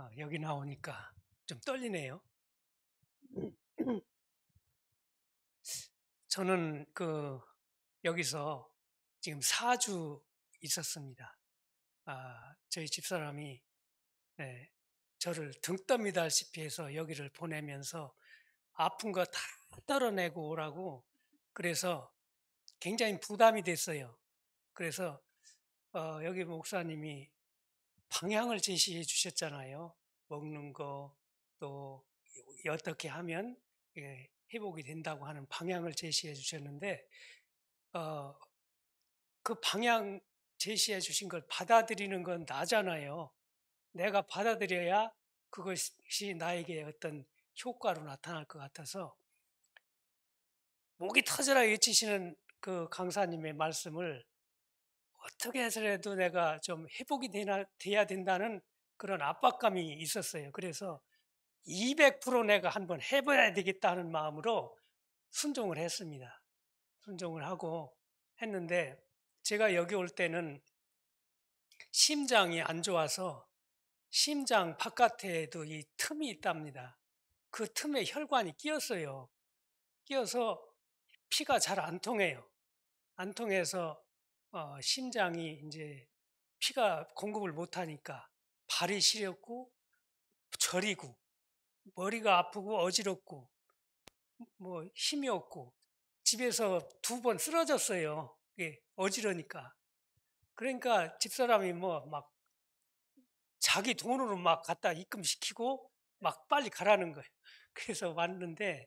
아, 여기 나오니까 좀 떨리네요. 저는 그 여기서 지금 4주 있었습니다. 아, 저희 집사람이 네, 저를 등떠미 달시피 해서 여기를 보내면서 아픈 거 다 떨어내고 오라고 그래서 굉장히 부담이 됐어요. 그래서 어, 여기 목사님이 방향을 제시해 주셨잖아요. 먹는 거, 또 어떻게 하면 예, 회복이 된다고 하는 방향을 제시해 주셨는데, 어, 그 방향 제시해 주신 걸 받아들이는 건 나잖아요. 내가 받아들여야 그것이 나에게 어떤 효과로 나타날 것 같아서, 목이 터져라 외치시는 그 강사님의 말씀을 어떻게 해서라도 내가 좀 회복이 돼야 된다는 그런 압박감이 있었어요. 그래서 200% 내가 한번 해봐야 되겠다는 마음으로 순종을 했습니다. 순종을 하고 했는데 제가 여기 올 때는 심장이 안 좋아서 심장 바깥에도 이 틈이 있답니다. 그 틈에 혈관이 끼었어요. 끼어서 피가 잘 안 통해요. 안 통해서 어, 심장이 이제 피가 공급을 못하니까 발이 시렵고 저리고 머리가 아프고 어지럽고 뭐 힘이 없고 집에서 두 번 쓰러졌어요. 예, 어지러니까. 그러니까 집사람이 뭐 막 자기 돈으로 막 갖다 입금시키고 막 빨리 가라는 거예요. 그래서 왔는데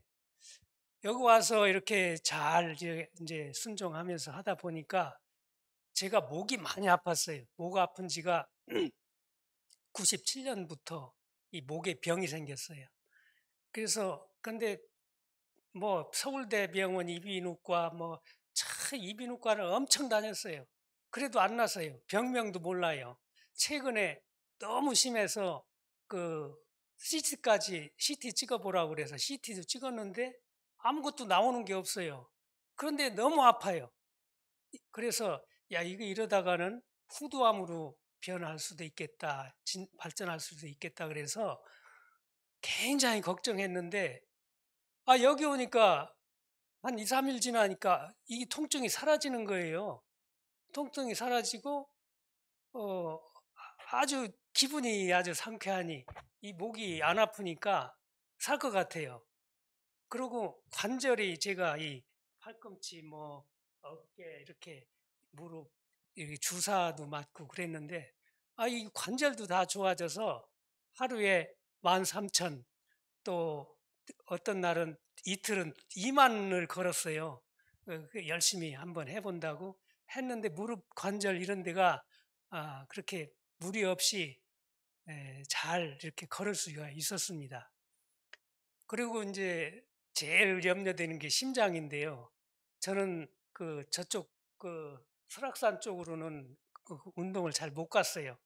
여기 와서 이렇게 잘 이제 순종하면서 하다 보니까 제가 목이 많이 아팠어요. 목 아픈 지가 97년부터 이 목에 병이 생겼어요. 그래서 근데 뭐 서울대병원 이비인후과 뭐참 이비인후과를 엄청 다녔어요. 그래도 안 났어요. 병명도 몰라요. 최근에 너무 심해서 그 CT까지 CT 찍어보라고 그래서 CT도 찍었는데 아무것도 나오는 게 없어요. 그런데 너무 아파요. 그래서 야 이거 이러다가는 후두암으로 변할 수도 있겠다, 진, 발전할 수도 있겠다 그래서 굉장히 걱정했는데 아 여기 오니까 한 2, 3일 지나니까 이 통증이 사라지는 거예요. 통증이 사라지고 어 아주 기분이 아주 상쾌하니 이 목이 안 아프니까 살 것 같아요. 그리고 관절이 제가 이 팔꿈치 뭐 어깨 이렇게 무릎 주사도 맞고 그랬는데 아, 이 관절도 다 좋아져서 하루에 13,000 또 어떤 날은 이틀은 2만을 걸었어요. 어, 열심히 한번 해본다고 했는데 무릎 관절 이런 데가 아, 그렇게 무리 없이 잘 이렇게 걸을 수가 있었습니다. 그리고 이제 제일 염려되는 게 심장인데요. 저는 그 저쪽 그 설악산 쪽으로는 그 운동을 잘 못 갔어요.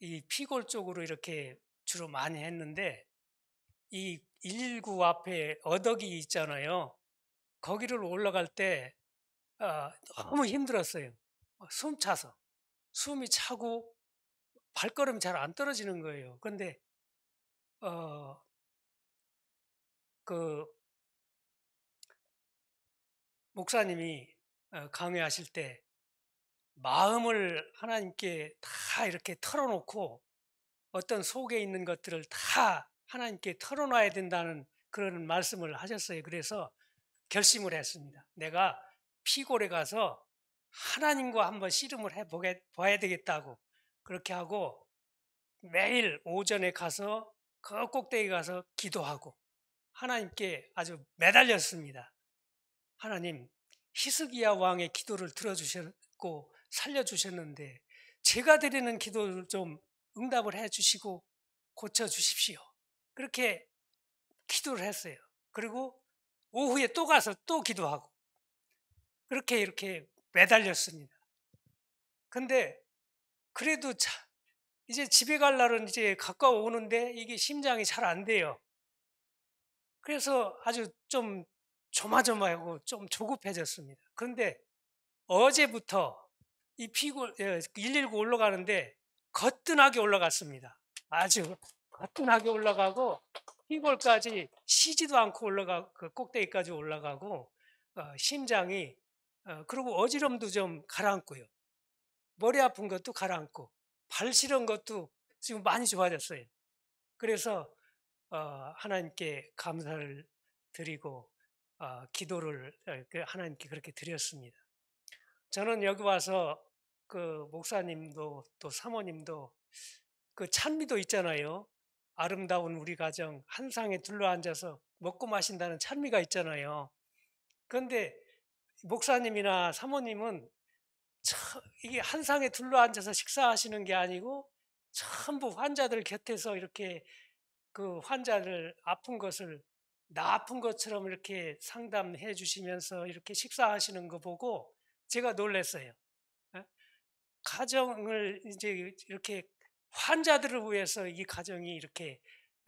이 피골 쪽으로 이렇게 주로 많이 했는데 이 119 앞에 어덕이 있잖아요. 거기를 올라갈 때 아, 아. 너무 힘들었어요. 숨 차서 숨이 차고 발걸음이 잘안 떨어지는 거예요. 근데 어, 그 목사님이 어, 강의하실 때 마음을 하나님께 다 이렇게 털어놓고 어떤 속에 있는 것들을 다 하나님께 털어놔야 된다는 그런 말씀을 하셨어요. 그래서 결심을 했습니다. 내가 피골에 가서 하나님과 한번 씨름을 해보게 봐야 되겠다고 그렇게 하고 매일 오전에 가서 그 꼭대기 가서 기도하고 하나님께 아주 매달렸습니다. 하나님 히스기야 왕의 기도를 들어주셨고 살려주셨는데 제가 드리는 기도를 좀 응답을 해주시고 고쳐주십시오. 그렇게 기도를 했어요. 그리고 오후에 또 가서 또 기도하고 그렇게 이렇게 매달렸습니다. 근데 그래도 자, 이제 집에 갈 날은 이제 가까워오는데 이게 심장이 잘 안 돼요. 그래서 아주 좀 조마조마하고 좀 조급해졌습니다. 그런데 어제부터 이 피골 119 예, 올라가는데 거뜬하게 올라갔습니다. 아주 거뜬하게 올라가고 피골까지 쉬지도 않고 올라가 그 꼭대기까지 올라가고 어, 심장이 어, 그리고 어지럼도 좀 가라앉고요. 머리 아픈 것도 가라앉고 발 시린 것도 지금 많이 좋아졌어요. 그래서 어, 하나님께 감사를 드리고 어, 기도를 어, 그 하나님께 그렇게 드렸습니다. 저는 여기 와서 그 목사님도 또 사모님도 그 찬미도 있잖아요. 아름다운 우리 가정 한 상에 둘러앉아서 먹고 마신다는 찬미가 있잖아요. 그런데 목사님이나 사모님은 이게 한 상에 둘러앉아서 식사하시는 게 아니고 전부 환자들 곁에서 이렇게 그 환자를 아픈 것을 나 아픈 것처럼 이렇게 상담해 주시면서 이렇게 식사하시는 거 보고 제가 놀랐어요. 예? 가정을 이제 이렇게 환자들을 위해서 이 가정이 이렇게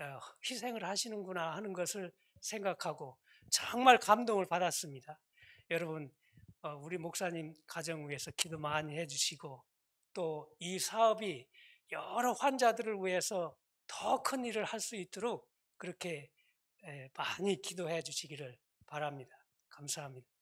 어, 희생을 하시는구나 하는 것을 생각하고 정말 감동을 받았습니다. 여러분, 어, 우리 목사님 가정 위해서 기도 많이 해주시고 또 이 사업이 여러 환자들을 위해서 더 큰 일을 할 수 있도록 그렇게 많이 기도해 주시기를 바랍니다. 감사합니다.